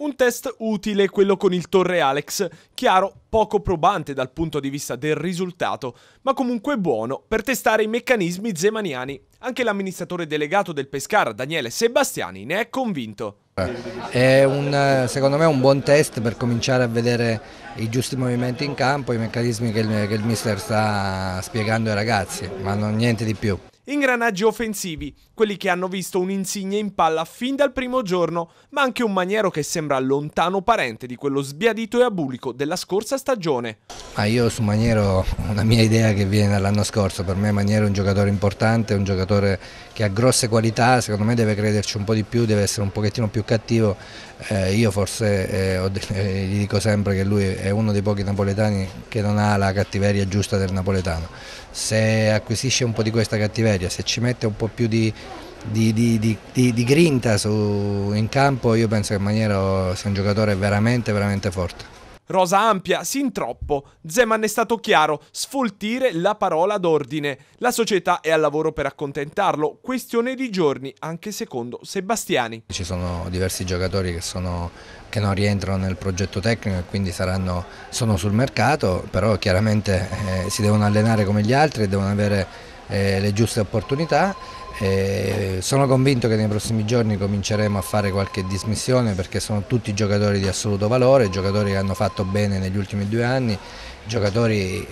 Un test utile quello con il Torre Alex, chiaro poco probante dal punto di vista del risultato, ma comunque buono per testare i meccanismi zemaniani. Anche l'amministratore delegato del Pescara, Daniele Sebastiani, ne è convinto. Eh, è un, secondo me un buon test per cominciare a vedere i giusti movimenti in campo, i meccanismi che il, che il mister sta spiegando ai ragazzi, ma non, niente di più. Ingranaggi offensivi, quelli che hanno visto un Insigne in palla fin dal primo giorno, ma anche un Maniero che sembra lontano parente di quello sbiadito e abulico della scorsa stagione. Ma io su Maniero ho una mia idea che viene dall'anno scorso, per me Maniero è un giocatore importante, un giocatore che ha grosse qualità, secondo me deve crederci un po' di più, deve essere un pochettino più cattivo, eh, io forse eh, eh, gli dico sempre che lui è uno dei pochi napoletani che non ha la cattiveria giusta del napoletano, se acquisisce un po' di questa cattiveria seria, se ci mette un po' più di, di, di, di grinta su, in campo io penso che Maniero oh, sia un giocatore veramente veramente forte. Rosa ampia, sin troppo. Zeman è stato chiaro, sfoltire la parola d'ordine. La società è al lavoro per accontentarlo, questione di giorni, anche secondo Sebastiani. Ci sono diversi giocatori che, sono, che non rientrano nel progetto tecnico e quindi saranno, sono sul mercato, però chiaramente eh, si devono allenare come gli altri e devono avere eh, le giuste opportunità. Eh, sono convinto che nei prossimi giorni cominceremo a fare qualche dismissione perché sono tutti giocatori di assoluto valore, giocatori che hanno fatto bene negli ultimi due anni, giocatori eh,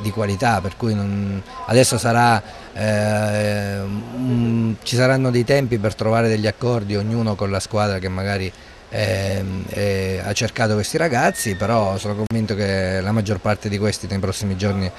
di qualità, per cui non, adesso sarà, eh, um, ci saranno dei tempi per trovare degli accordi, ognuno con la squadra che magari eh, ha cercato questi ragazzi, però sono convinto che la maggior parte di questi nei prossimi giorni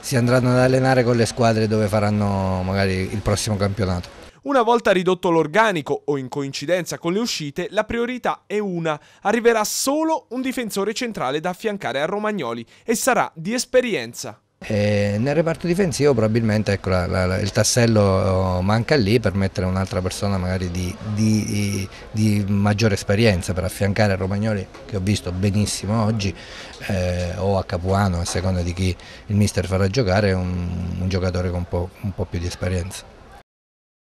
si andranno ad allenare con le squadre dove faranno magari il prossimo campionato. Una volta ridotto l'organico o in coincidenza con le uscite, la priorità è una. Arriverà solo un difensore centrale da affiancare a Romagnoli e sarà di esperienza. E nel reparto difensivo probabilmente ecco, la, la, il tassello manca lì per mettere un'altra persona magari di, di, di, maggiore esperienza per affiancare Romagnoli che ho visto benissimo oggi eh, o a Capuano a seconda di chi il mister farà giocare un, un giocatore con un po', un po' più di esperienza.